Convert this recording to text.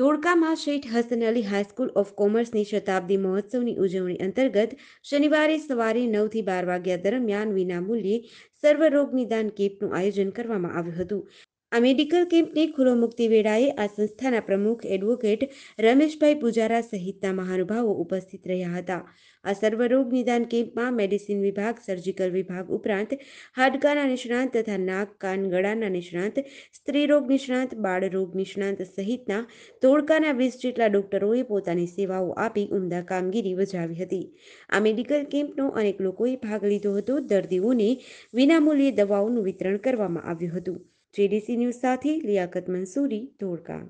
ધોળકામાં શેઠ Hasan Ali high school of કોમર્સની શતાબ્દી મહોત્સવની ઉજવણી અંતર્ગત શનિવારે સવારે નવથી બાર વાગ્યા દરમિયાન વિનામૂલ્યે સર્વરોગ નિદાન કેમ્પનું આયોજન કરવામાં આવ્યું હતું આ મેડિકલ કેમ્પની ખુલ્લો મુક્તિ વેળાએ આ સંસ્થાના પ્રમુખ એડવોકેટ રમેશભાઈ પુજારા સહિતના મહાનુભાવો ઉપસ્થિત રહ્યા હતા આ સર્વરોગ નિદાન કેમ્પમાં મેડિસિન વિભાગ સર્જિકલ વિભાગ ઉપરાંત હાડકાના નિષ્ણાંત તથા નાક કાન ગળાના નિષ્ણાંત સ્ત્રીરોગ નિષ્ણાંત બાળરોગ નિષ્ણાંત સહિતના તોડકાના વીસ જેટલા ડોક્ટરોએ પોતાની સેવાઓ આપી ઉમદા કામગીરી બજાવી હતી આ મેડિકલ કેમ્પનો અનેક લોકોએ ભાગ લીધો હતો દર્દીઓને વિનામૂલ્યે દવાઓનું વિતરણ કરવામાં આવ્યું હતું જેડીસી ન્યૂઝ સાથે લિયાકત મંસૂરી ધોળકા